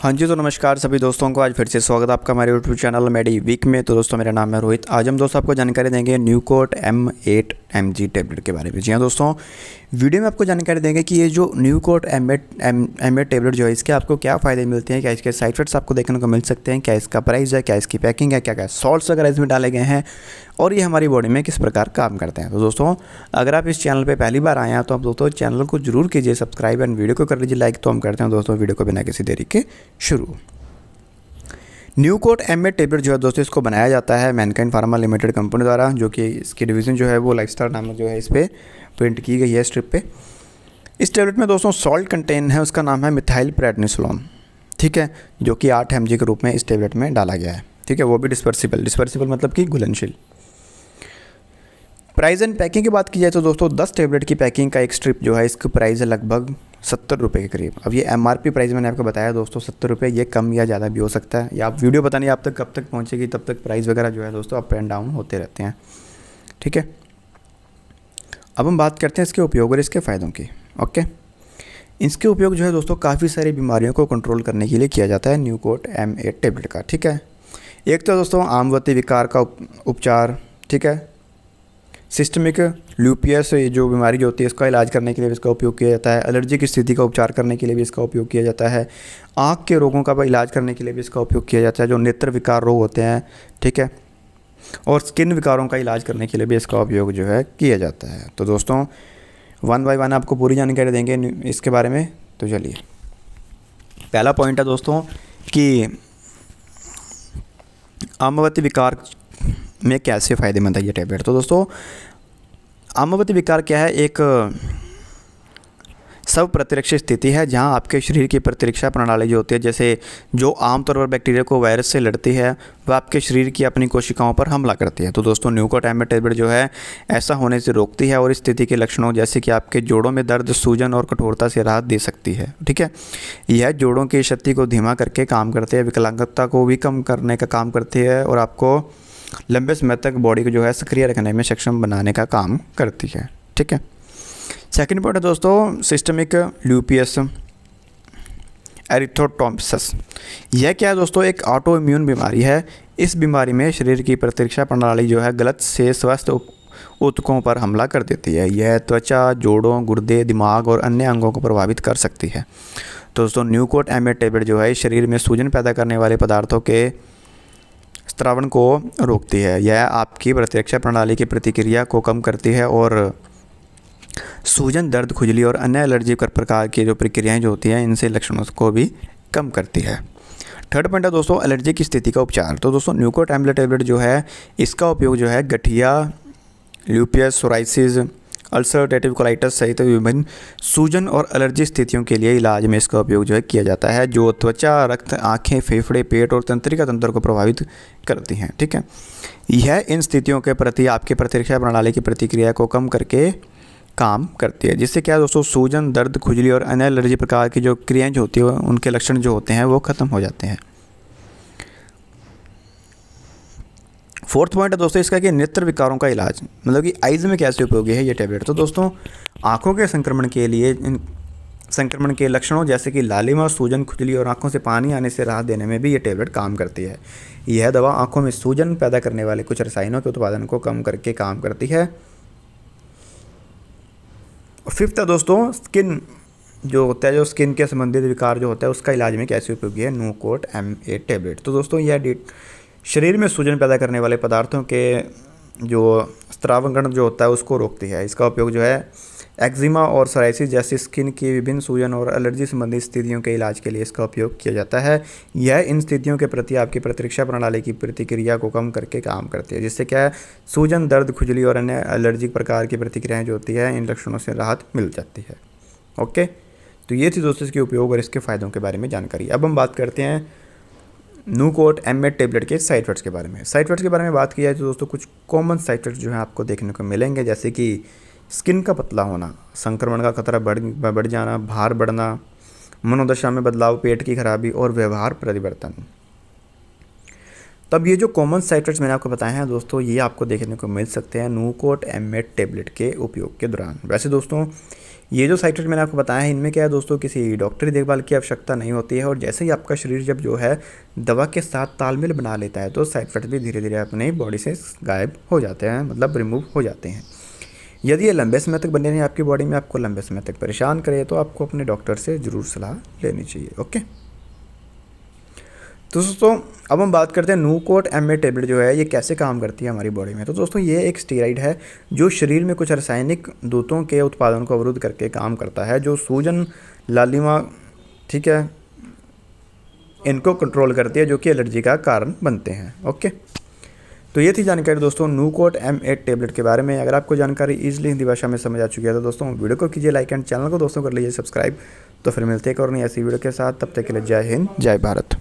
हाँ जी तो नमस्कार सभी दोस्तों को आज फिर से स्वागत आपका हमारे यूट्यूब चैनल मेडी वीक में तो दोस्तों मेरा नाम है रोहित आज हम दोस्तों आपको जानकारी देंगे new coat M eight M G tablet के बारे में जी हाँ दोस्तों वीडियो में आपको जानकारी देंगे कि ये जो new coat M eight M M eight tablet जो है इसके आपको क्या फ़ायदे मिलते हैं क्या इसके साइड इफेक्ट्स आपको देखने को मिल सकते हैं क्या इसका प्राइस है क्या इसकी पैकिंग है क्या क्या सॉल्ट्स वगैरह इसमें डाले गए हैं और ये हमारी बॉडी में किस प्रकार काम करते हैं तो दोस्तों अगर आप इस चैनल पर पहली बार आए हैं तो आप दोस्तों चैनल को जरूर कीजिए सब्सक्राइब एंड वीडियो को कर लीजिए लाइक तो हम करते हैं दोस्तों वीडियो को बिना किसी देरी के शुरू new coat M A tablet जो है दोस्तों इसको बनाया जाता है मैनकाइन फार्मा लिमिटेड कंपनी द्वारा जो कि इसकी डिवीज़न जो है वो लाइफ स्टार नाम जो है इस पर प्रिंट की गई है स्ट्रिप पे इस टेबलेट में दोस्तों सॉल्ट कंटेन है उसका नाम है मिथाइल प्रेडनिसलोन ठीक है जो कि आठ एम के रूप में इस टेबलेट में डाला गया है ठीक है वो भी डिस्पर्सिबल डिस्पर्सिबल मतलब कि घुलनशील प्राइस एंड पैकिंग की बात की जाए तो दोस्तों दस टेबलेट की पैकिंग का एक स्ट्रिप जो है इसका प्राइस है लगभग सत्तर रुपये के करीब अब ये एम आर पी प्राइस मैंने आपको बताया दोस्तों सत्तर रुपये ये कम या ज़्यादा भी हो सकता है या आप वीडियो पता नहीं आप तक कब तक पहुँचेगी तब तक प्राइस वगैरह जो है दोस्तों अप एंड डाउन होते रहते हैं ठीक है अब हम बात करते हैं इसके उपयोग और इसके फ़ायदों की ओके इसके उपयोग जो है दोस्तों काफ़ी सारी बीमारियों को कंट्रोल करने के लिए किया जाता है new coat M A tablet का ठीक है एक तो दोस्तों आमवती विकार का उपचार ठीक है सिस्टमिक ल्यूपियस जो बीमारी जो होती है इसका इलाज करने के लिए भी इसका उपयोग किया जाता है एलर्जी की स्थिति का उपचार करने के लिए भी इसका उपयोग किया जाता है आँख के रोगों का इलाज करने के लिए भी इसका उपयोग किया जाता है जो नेत्र विकार रोग होते हैं ठीक है और स्किन विकारों का इलाज करने के लिए भी इसका उपयोग जो है किया जाता है तो दोस्तों वन बाई वन आपको पूरी जानकारी देंगे इसके बारे में तो चलिए पहला पॉइंट है दोस्तों कि अम्बवती विकार में कैसे फ़ायदेमंद है ये टैबलेट तो दोस्तों आमवती विकार क्या है एक सब प्रतिरक्षी स्थिति है जहां आपके शरीर की प्रतिरक्षा प्रणाली जो होती है जैसे जो आमतौर पर बैक्टीरिया को वायरस से लड़ती है वह आपके शरीर की अपनी कोशिकाओं पर हमला करती है तो दोस्तों न्यूकोटाइम टैबलेट जो है ऐसा होने से रोकती है और इस स्थिति के लक्षणों जैसे कि आपके जोड़ों में दर्द सूजन और कठोरता से राहत दे सकती है ठीक है यह जोड़ों की शक्ति को धीमा करके काम करती है विकलांगता को भी कम करने का काम करती है और आपको लंबे समय तक बॉडी को जो है सक्रिय रखने में सक्षम बनाने का काम करती है ठीक है सेकेंड पॉइंट है दोस्तों सिस्टमिक ल्यूपियस एरिथ्रोटोम्पसस यह क्या है दोस्तों एक ऑटो इम्यून बीमारी है इस बीमारी में शरीर की प्रतिरक्षा प्रणाली जो है गलत से स्वस्थ उत्कों पर हमला कर देती है यह त्वचा जोड़ों गुर्दे दिमाग और अन्य अंगों को प्रभावित कर सकती है दोस्तों न्यूकोट एमेट टेबलेट जो है शरीर में सूजन पैदा करने वाले पदार्थों के स्त्रावण को रोकती है यह आपकी प्रतिरक्षा प्रणाली की प्रतिक्रिया को कम करती है और सूजन दर्द खुजली और अन्य एलर्जी कर प्रकार की जो प्रक्रियाएँ जो होती हैं इनसे लक्षणों को भी कम करती है थर्ड पॉइंट है दोस्तों एलर्जी की स्थिति का उपचार तो दोस्तों न्यूको टैबलेट टेबलेट जो है इसका उपयोग जो है गठिया ल्यूपियस सोराइसिस अल्सरटेटिव कोलाइटस सहित विभिन्न सूजन और एलर्जी स्थितियों के लिए इलाज में इसका उपयोग जो है किया जाता है जो त्वचा रक्त आँखें फेफड़े पेट और तंत्रिका तंत्र को प्रभावित करती हैं ठीक है यह इन स्थितियों के प्रति आपके प्रतिरक्षा प्रणाली की प्रतिक्रिया को कम करके काम करती है जिससे क्या दोस्तों सूजन दर्द खुजली और अन्य एलर्जी प्रकार की जो क्रियाएँ जो होती है उनके लक्षण जो होते हैं वो ख़त्म हो जाते हैं फोर्थ पॉइंट है दोस्तों इसका कि नेत्र विकारों का इलाज मतलब कि आइज में कैसे उपयोगी है ये टैबलेट तो दोस्तों आँखों के संक्रमण के लिए इन संक्रमण के लक्षणों जैसे कि लालिमा सूजन खुजली और आँखों से पानी आने से राहत देने में भी ये टेबलेट काम करती है यह दवा आंखों में सूजन पैदा करने वाले कुछ रसायनों के उत्पादन को कम करके काम करती है फिफ्थ है दोस्तों स्किन जो होता है जो स्किन के संबंधित विकार जो होता है उसका इलाज में कैसे उपयोगी है नू कोट एम ए टेबलेट तो दोस्तों यह शरीर में सूजन पैदा करने वाले पदार्थों के जो स्त्रावगण जो होता है उसको रोकती है इसका उपयोग जो है एक्जिमा और सराइसिस जैसी स्किन की विभिन्न सूजन और एलर्जी संबंधी स्थितियों के इलाज के लिए इसका उपयोग किया जाता है यह इन स्थितियों के प्रति आपकी प्रतिरक्षा प्रणाली की प्रतिक्रिया को कम करके काम करती है जिससे क्या है सूजन दर्द खुजली और अन्य एलर्जिक प्रकार की प्रतिक्रियाएँ जो होती है इन लक्षणों से राहत मिल जाती है ओके तो ये थी दोस्तों इसके उपयोग और इसके फ़ायदों के बारे में जानकारी अब हम बात करते हैं नूक एम एड टेबलेट के साइड इफेक्ट्स के बारे में साइड इफेक्ट्स के बारे में बात की जाए तो दोस्तों कुछ कॉमन साइड इफेक्ट्स जो है आपको देखने को मिलेंगे जैसे कि स्किन का पतला होना संक्रमण का खतरा बढ़ बढ़ जाना भार बढ़ना मनोदशा में बदलाव पेट की खराबी और व्यवहार परिवर्तन तब ये जो कॉमन साइट्रेट्स मैंने आपको बताए हैं दोस्तों ये आपको देखने को मिल सकते हैं नूकोट एमएड टेबलेट के उपयोग के दौरान वैसे दोस्तों ये जो साइट्रेट मैंने आपको बताया है इनमें क्या है दोस्तों किसी डॉक्टरी देखभाल की आवश्यकता नहीं होती है और जैसे ही आपका शरीर जब जो है दवा के साथ तालमेल बना लेता है तो साइट्रेट भी धीरे धीरे अपनी बॉडी से गायब हो जाते हैं मतलब रिमूव हो जाते हैं यदि ये लंबे समय तक बने रहें आपकी बॉडी में आपको लंबे समय तक परेशान करे तो आपको अपने डॉक्टर से ज़रूर सलाह लेनी चाहिए ओके तो दोस्तों अब हम बात करते हैं नूकोट एम ए टेबलेट जो है ये कैसे काम करती है हमारी बॉडी में तो दोस्तों ये एक स्टेराइड है जो शरीर में कुछ रासायनिक दूतों के उत्पादन को अवरुद्ध करके काम करता है जो सूजन लालिमा ठीक है इनको कंट्रोल करती है जो कि एलर्जी का कारण बनते हैं ओके तो ये थी जानकारी दोस्तों नूकोट एम एट टेबलेट के बारे में अगर आपको जानकारी ईजिली हिंदी भाषा में समझ आ चुकी है तो दोस्तों वीडियो को कीजिए लाइक एंड चैनल को दोस्तों कर लीजिए सब्सक्राइब तो फिर मिलते हैं और नहीं ऐसी वीडियो के साथ तब तक के लिए जय हिंद जय भारत